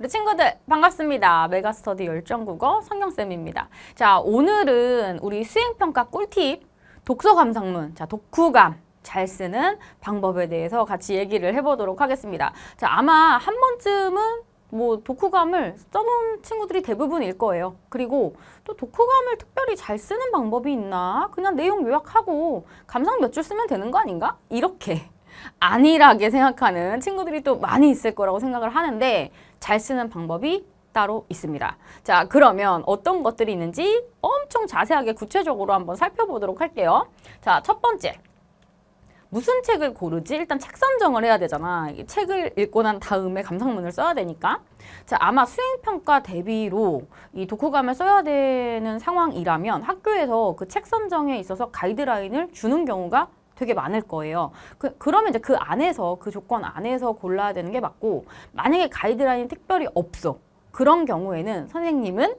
우리 친구들 반갑습니다. 메가스터디 열정국어 성경쌤입니다. 자 오늘은 우리 수행평가 꿀팁 독서 감상문 자 독후감 잘 쓰는 방법에 대해서 같이 얘기를 해보도록 하겠습니다. 자 아마 한 번쯤은 뭐 독후감을 써본 친구들이 대부분일 거예요. 그리고 또 독후감을 특별히 잘 쓰는 방법이 있나? 그냥 내용 요약하고 감상 몇 줄 쓰면 되는 거 아닌가? 이렇게 안일하게 생각하는 친구들이 또 많이 있을 거라고 생각을 하는데 잘 쓰는 방법이 따로 있습니다. 자 그러면 어떤 것들이 있는지 엄청 자세하게 구체적으로 한번 살펴보도록 할게요. 자 첫 번째 무슨 책을 고르지? 일단 책 선정을 해야 되잖아. 책을 읽고 난 다음에 감상문을 써야 되니까. 자, 아마 수행평가 대비로 이 독후감을 써야 되는 상황이라면 학교에서 그 책 선정에 있어서 가이드라인을 주는 경우가 되게 많을 거예요. 그, 그러면 이제 그 안에서 그 조건 안에서 골라야 되는 게 맞고 만약에 가이드라인이 특별히 없어. 그런 경우에는 선생님은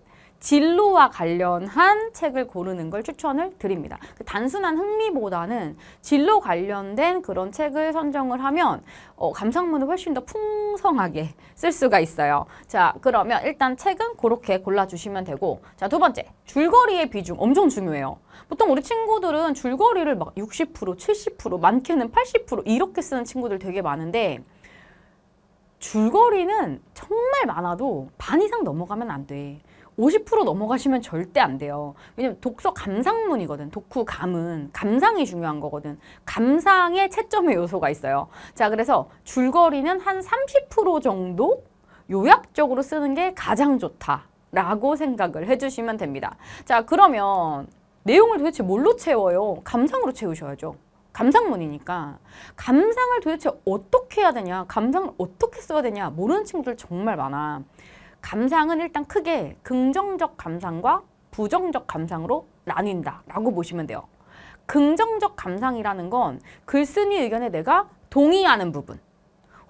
진로와 관련한 책을 고르는 걸 추천을 드립니다. 그 단순한 흥미보다는 진로 관련된 그런 책을 선정을 하면 어, 감상문을 훨씬 더 풍성하게 쓸 수가 있어요. 자, 그러면 일단 책은 그렇게 골라주시면 되고 자, 두 번째, 줄거리의 비중 엄청 중요해요. 보통 우리 친구들은 줄거리를 막 60%, 70%, 많게는 80% 이렇게 쓰는 친구들 되게 많은데 줄거리는 정말 많아도 반 이상 넘어가면 안 돼. 50% 넘어가시면 절대 안 돼요. 왜냐면 독서 감상문이거든. 독후 감은 감상이 중요한 거거든. 감상의 채점의 요소가 있어요. 자, 그래서 줄거리는 한 30% 정도 요약적으로 쓰는 게 가장 좋다라고 생각을 해주시면 됩니다. 자, 그러면 내용을 도대체 뭘로 채워요? 감상으로 채우셔야죠. 감상문이니까 감상을 도대체 어떻게 해야 되냐 감상을 어떻게 써야 되냐 모르는 친구들 정말 많아 감상은 일단 크게 긍정적 감상과 부정적 감상으로 나뉜다라고 보시면 돼요. 긍정적 감상이라는 건 글쓴이 의견에 내가 동의하는 부분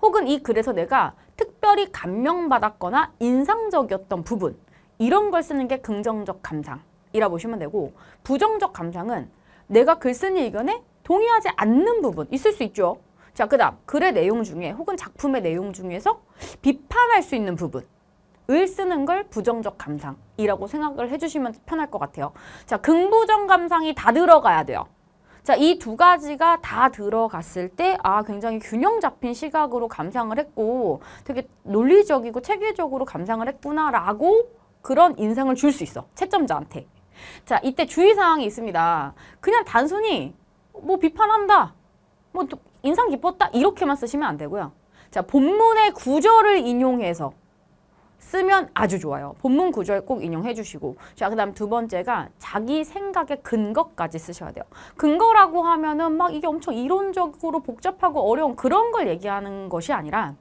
혹은 이 글에서 내가 특별히 감명받았거나 인상적이었던 부분 이런 걸 쓰는 게 긍정적 감상이라 보시면 되고 부정적 감상은 내가 글쓴이 의견에 동의하지 않는 부분 있을 수 있죠. 자, 그 다음 글의 내용 중에 혹은 작품의 내용 중에서 비판할 수 있는 부분 을 쓰는 걸 부정적 감상이라고 생각을 해주시면 편할 것 같아요. 자, 긍부정 감상이 다 들어가야 돼요. 자, 이 두 가지가 다 들어갔을 때, 아, 굉장히 균형 잡힌 시각으로 감상을 했고, 되게 논리적이고 체계적으로 감상을 했구나라고 그런 인상을 줄 수 있어. 채점자한테. 자, 이때 주의사항이 있습니다. 그냥 단순히 뭐 비판한다, 뭐 인상 깊었다, 이렇게만 쓰시면 안 되고요. 자, 본문의 구절을 인용해서 쓰면 아주 좋아요. 본문 구절 꼭 인용해 주시고 자, 그 다음 두 번째가 자기 생각의 근거까지 쓰셔야 돼요. 근거라고 하면은 막 이게 엄청 이론적으로 복잡하고 어려운 그런 걸 얘기하는 것이 아니라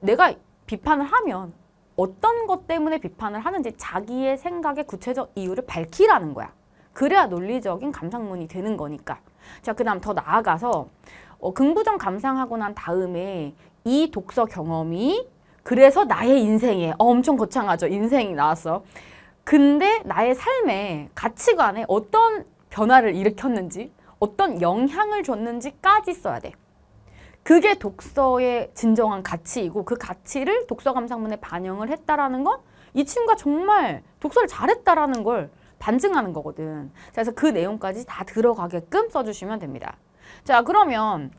내가 비판을 하면 어떤 것 때문에 비판을 하는지 자기의 생각의 구체적 이유를 밝히라는 거야. 그래야 논리적인 감상문이 되는 거니까. 자, 그 다음 더 나아가서 어, 긍부정 감상하고 난 다음에 이 독서 경험이 그래서 나의 인생에 어, 엄청 거창하죠. 인생이 나왔어. 근데 나의 삶에 가치관에 어떤 변화를 일으켰는지 어떤 영향을 줬는지까지 써야 돼. 그게 독서의 진정한 가치이고 그 가치를 독서 감상문에 반영을 했다라는 건 이 친구가 정말 독서를 잘했다라는 걸 반증하는 거거든. 그래서 그 내용까지 다 들어가게끔 써주시면 됩니다. 자, 그러면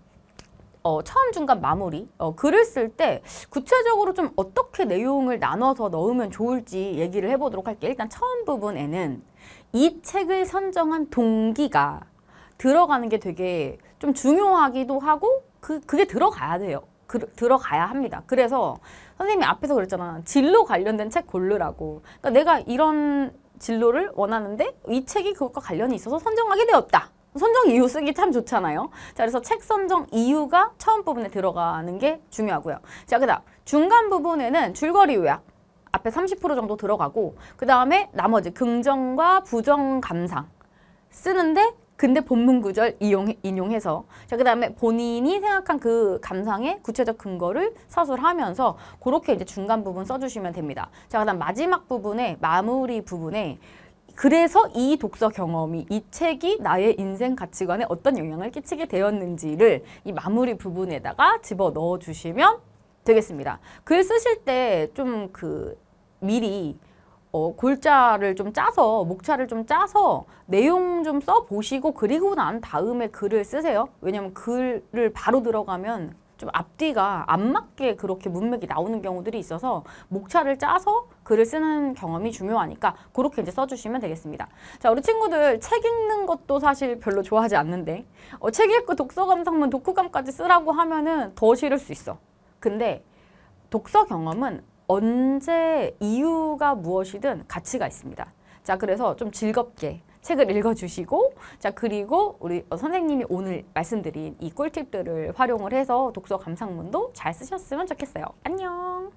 어, 처음, 중간, 마무리 어, 글을 쓸 때 구체적으로 좀 어떻게 내용을 나눠서 넣으면 좋을지 얘기를 해보도록 할게요. 일단 처음 부분에는 이 책을 선정한 동기가 들어가는 게 되게 좀 중요하기도 하고 그, 그게 들어가야 돼요. 그, 들어가야 합니다. 그래서 선생님이 앞에서 그랬잖아. 진로 관련된 책 고르라고. 그러니까 내가 이런 진로를 원하는데 이 책이 그것과 관련이 있어서 선정하게 되었다. 선정 이유 쓰기 참 좋잖아요. 자, 그래서 책 선정 이유가 처음 부분에 들어가는 게 중요하고요. 자, 그 다음 중간 부분에는 줄거리 요약. 앞에 30% 정도 들어가고 그 다음에 나머지 긍정과 부정 감상 쓰는데 근데 본문 구절 이용, 인용해서 자 그다음에 본인이 생각한 그 감상의 구체적 근거를 서술하면서 그렇게 이제 중간 부분 써주시면 됩니다. 자 그다음 마지막 부분에 마무리 부분에 그래서 이 독서 경험이 이 책이 나의 인생 가치관에 어떤 영향을 끼치게 되었는지를 이 마무리 부분에다가 집어 넣어 주시면 되겠습니다. 글 쓰실 때 좀 그 미리 어, 골자를 좀 짜서 목차를 좀 짜서 내용 좀 써보시고 그리고 난 다음에 글을 쓰세요. 왜냐면 글을 바로 들어가면 좀 앞뒤가 안 맞게 그렇게 문맥이 나오는 경우들이 있어서 목차를 짜서 글을 쓰는 경험이 중요하니까 그렇게 이제 써주시면 되겠습니다. 자, 우리 친구들 책 읽는 것도 사실 별로 좋아하지 않는데 어, 책 읽고 독서 감상문, 독후감까지 쓰라고 하면은 더 싫을 수 있어. 근데 독서 경험은 언제 이유가 무엇이든 가치가 있습니다. 자, 그래서 좀 즐겁게 책을 읽어주시고 자 그리고 우리 선생님이 오늘 말씀드린 이 꿀팁들을 활용을 해서 독서 감상문도 잘 쓰셨으면 좋겠어요. 안녕!